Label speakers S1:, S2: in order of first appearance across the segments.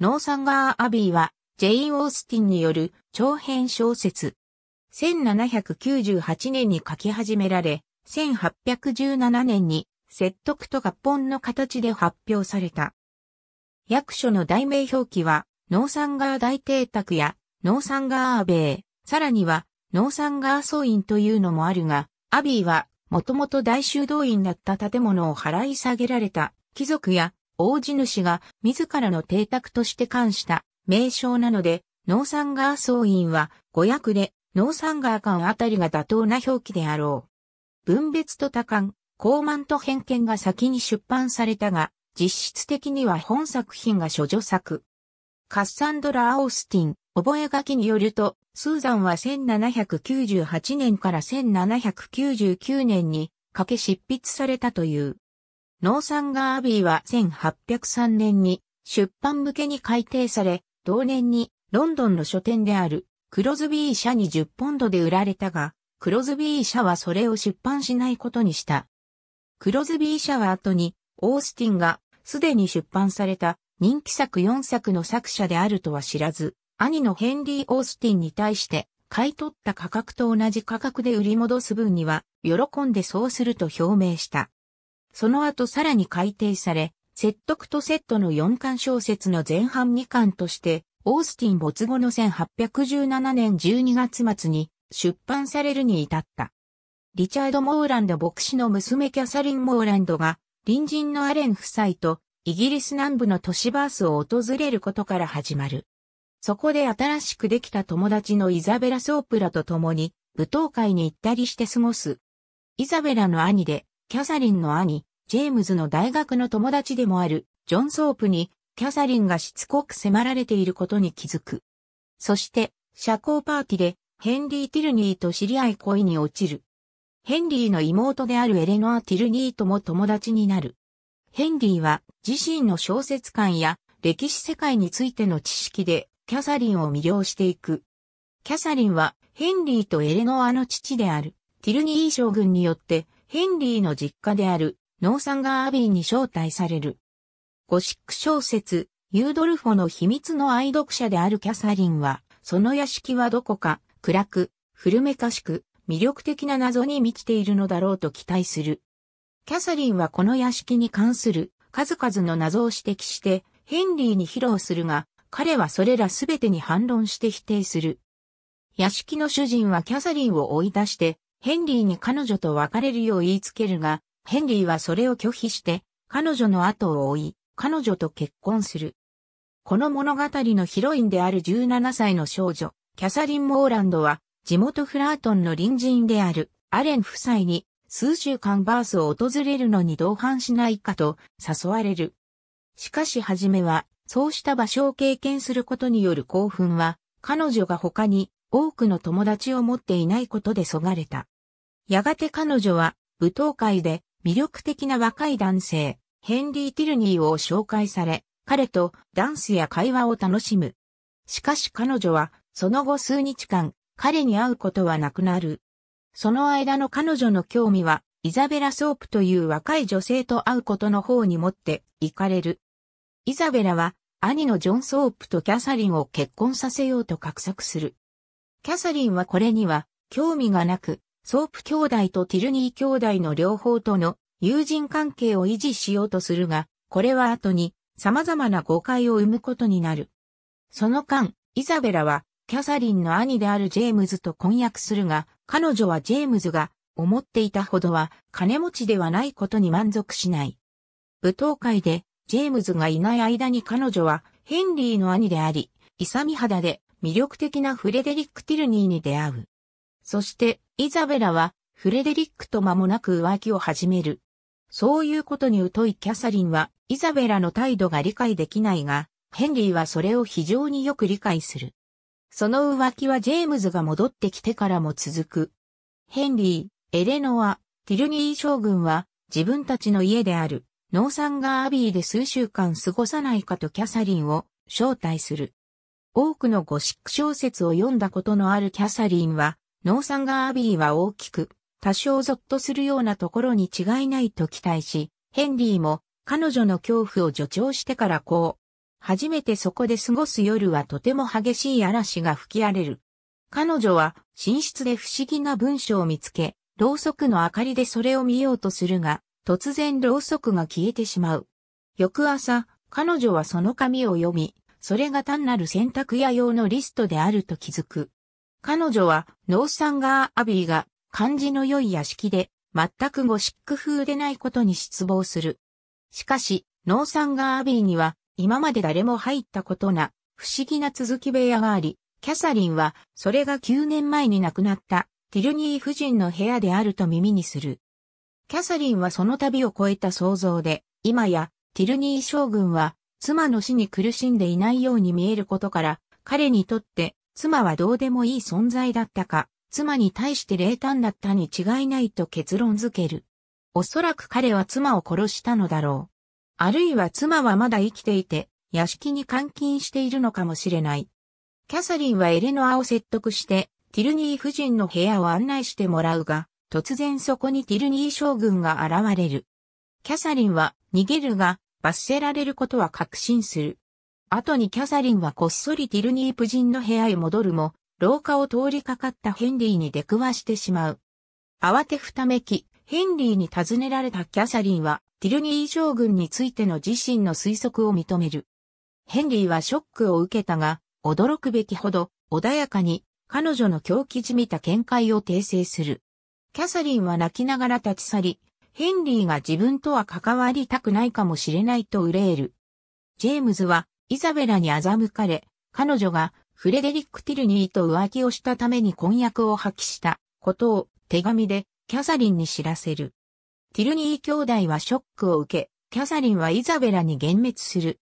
S1: ノーサンガー・アビーは、ジェイン・オースティンによる長編小説。1798年に書き始められ、1817年に説得と合本の形で発表された。役所の題名表記は、ノーサンガー大邸宅や、ノーサンガーアベー、さらには、ノーサンガー総院というのもあるが、アビーは、もともと大修道院だった建物を払い下げられた貴族や大地主が自らの邸宅として冠した名称なので、ノーサンガー総員は語訳でノーサンガー間あたりが妥当な表記であろう。分別と多感、高慢と偏見が先に出版されたが、実質的には本作品が処女作。カッサンドラ・アオスティン、覚書によると、スーザンは1798年から1799年にかけ執筆されたという。ノーサンガーアビーは1803年に出版向けに改訂され、同年にロンドンの書店であるクロズビー社に10ポンドで売られたが、クロズビー社はそれを出版しないことにした。クロズビー社は後にオースティンがすでに出版された人気作4作の作者であるとは知らず、兄のヘンリー・オースティンに対して買い取った価格と同じ価格で売り戻す分には喜んでそうすると表明した。その後さらに改訂され、説得とセットの4巻小説の前半2巻として、オースティン没後の1817年12月末に出版されるに至った。リチャード・モーランド牧師の娘キャサリン・モーランドが、隣人のアレン夫妻とイギリス南部の都市バースを訪れることから始まる。そこで新しくできた友達のイザベラ・ソープラと共に舞踏会に行ったりして過ごす。イザベラの兄でキャサリンの兄、ジェームズの大学の友達でもある、ジョン・ソープに、キャサリンがしつこく迫られていることに気づく。そして、社交パーティーで、ヘンリー・ティルニーと知り合い恋に落ちる。ヘンリーの妹であるエレノア・ティルニーとも友達になる。ヘンリーは自身の小説館や歴史世界についての知識でキャサリンを魅了していく。キャサリンはヘンリーとエレノアの父である。ティルニー将軍によってヘンリーの実家であるノーサンガーアビーに招待される。ゴシック小説、ユードルフォの秘密の愛読者であるキャサリンは、その屋敷はどこか暗く、古めかしく、魅力的な謎に満ちているのだろうと期待する。キャサリンはこの屋敷に関する数々の謎を指摘して、ヘンリーに披露するが、彼はそれらすべてに反論して否定する。屋敷の主人はキャサリンを追い出して、ヘンリーに彼女と別れるよう言いつけるが、ヘンリーはそれを拒否して、彼女の後を追い、彼女と結婚する。この物語のヒロインである17歳の少女、キャサリン・モーランドは、地元フラートンの隣人であるアレン夫妻に数週間バースを訪れるのに同伴しないかと誘われる。しかしはじめは、そうした場所を経験することによる興奮は、彼女が他に多くの友達を持っていないことでそがれた。やがて彼女は舞踏会で魅力的な若い男性、ヘンリー・ティルニーを紹介され、彼とダンスや会話を楽しむ。しかし彼女はその後数日間彼に会うことはなくなる。その間の彼女の興味はイザベラ・ソープという若い女性と会うことの方に持って行かれる。イザベラは兄のジョン・ソープとキャサリンを結婚させようと画策する。キャサリンはこれには興味がなく、ソープ兄弟とティルニー兄弟の両方との友人関係を維持しようとするが、これは後に様々な誤解を生むことになる。その間、イザベラはキャサリンの兄であるジェームズと婚約するが、彼女はジェームズが思っていたほどは金持ちではないことに満足しない。舞踏会でジェームズがいない間に彼女はヘンリーの兄であり、勇み肌で魅力的なフレデリック・ティルニーに出会う。そして、イザベラは、フレデリックと間もなく浮気を始める。そういうことに疎いキャサリンは、イザベラの態度が理解できないが、ヘンリーはそれを非常によく理解する。その浮気はジェームズが戻ってきてからも続く。ヘンリー、エレノア、ティルニー将軍は、自分たちの家である、ノーサンガーアビーで数週間過ごさないかとキャサリンを招待する。多くのゴシック小説を読んだことのあるキャサリンは、ノーサンガーアビーは大きく、多少ゾッとするようなところに違いないと期待し、ヘンリーも彼女の恐怖を助長してからこう。初めてそこで過ごす夜はとても激しい嵐が吹き荒れる。彼女は寝室で不思議な文章を見つけ、ろうそくの明かりでそれを見ようとするが、突然ろうそくが消えてしまう。翌朝、彼女はその紙を読み、それが単なる洗濯屋用のリストであると気づく。彼女は、ノーサンガーアビーが、漢字の良い屋敷で、全くゴシック風でないことに失望する。しかし、ノーサンガーアビーには、今まで誰も入ったことな、不思議な続き部屋があり、キャサリンは、それが9年前に亡くなった、ティルニー夫人の部屋であると耳にする。キャサリンはその旅を超えた想像で、今や、ティルニー将軍は、妻の死に苦しんでいないように見えることから、彼にとって妻はどうでもいい存在だったか、妻に対して冷淡だったに違いないと結論づける。おそらく彼は妻を殺したのだろう。あるいは妻はまだ生きていて、屋敷に監禁しているのかもしれない。キャサリンはエレノアを説得して、ティルニー夫人の部屋を案内してもらうが、突然そこにティルニー将軍が現れる。キャサリンは逃げるが、罰せられることは確信する。後にキャサリンはこっそりティルニープ人の部屋へ戻るも、廊下を通りかかったヘンリーに出くわしてしまう。慌てふためき、ヘンリーに尋ねられたキャサリンは、ティルニー将軍についての自身の推測を認める。ヘンリーはショックを受けたが、驚くべきほど、穏やかに、彼女の狂気じみた見解を訂正する。キャサリンは泣きながら立ち去り、ヘンリーが自分とは関わりたくないかもしれないと憂える。ジェームズはイザベラに欺かれ、彼女がフレデリック・ティルニーと浮気をしたために婚約を破棄したことを手紙でキャサリンに知らせる。ティルニー兄弟はショックを受け、キャサリンはイザベラに幻滅する。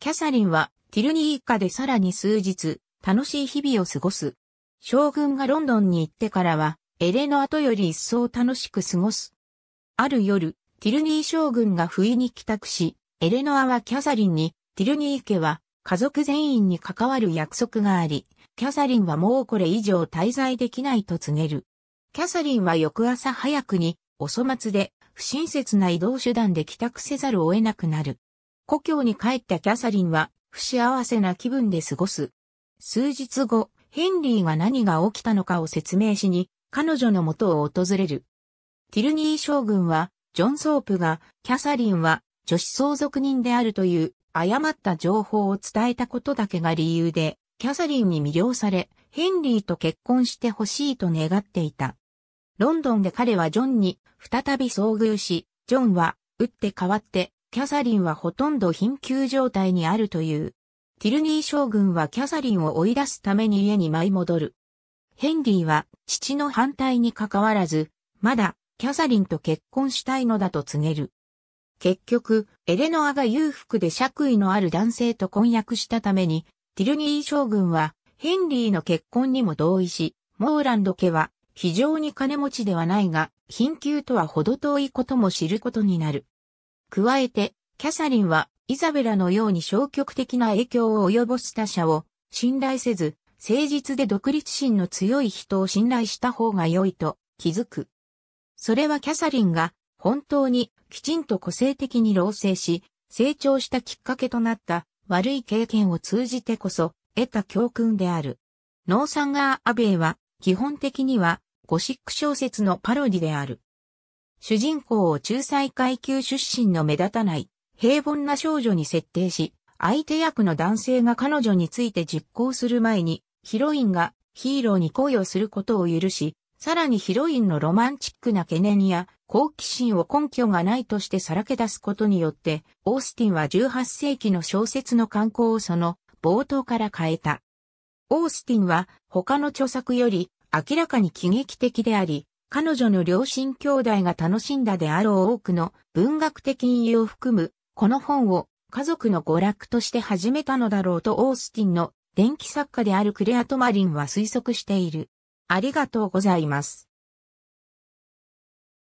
S1: キャサリンはティルニー一家でさらに数日、楽しい日々を過ごす。将軍がロンドンに行ってからは、エレの後より一層楽しく過ごすある夜、ティルニー将軍が不意に帰宅し、エレノアはキャサリンに、ティルニー家は家族全員に関わる約束があり、キャサリンはもうこれ以上滞在できないと告げる。キャサリンは翌朝早くに、お粗末で、不親切な移動手段で帰宅せざるを得なくなる。故郷に帰ったキャサリンは、不幸せな気分で過ごす。数日後、ヘンリーは何が起きたのかを説明しに、彼女の元を訪れる。ティルニー将軍は、ジョン・ソープが、キャサリンは女子相続人であるという誤った情報を伝えたことだけが理由で、キャサリンに魅了され、ヘンリーと結婚してほしいと願っていた。ロンドンで彼はジョンに再び遭遇し、ジョンは打って変わって、キャサリンはほとんど貧窮状態にあるという。ティルニー将軍はキャサリンを追い出すために家に舞い戻る。ヘンリーは父の反対に関わらず、まだキャサリンと結婚したいのだと告げる。結局、エレノアが裕福で爵位のある男性と婚約したために、ティルニー将軍はヘンリーの結婚にも同意し、モーランド家は非常に金持ちではないが、貧窮とは程遠いことも知ることになる。加えて、キャサリンはイザベラのように消極的な影響を及ぼす他者を信頼せず、誠実で独立心の強い人を信頼した方が良いと気づく。それはキャサリンが本当にきちんと個性的に老成し、成長したきっかけとなった悪い経験を通じてこそ得た教訓である。ノーサンガーアベイは基本的にはゴシック小説のパロディである。主人公を仲裁階級出身の目立たない平凡な少女に設定し、相手役の男性が彼女について実行する前にヒロインがヒーローに恋をすることを許し、さらにヒロインのロマンチックな懸念や好奇心を根拠がないとしてさらけ出すことによって、オースティンは18世紀の小説の刊行をその冒頭から変えた。オースティンは他の著作より明らかに喜劇的であり、彼女の両親兄弟が楽しんだであろう多くの文学的引用を含む、この本を家族の娯楽として始めたのだろうとオースティンの電気作家であるクレア・トマリンは推測している。ありがとうございます。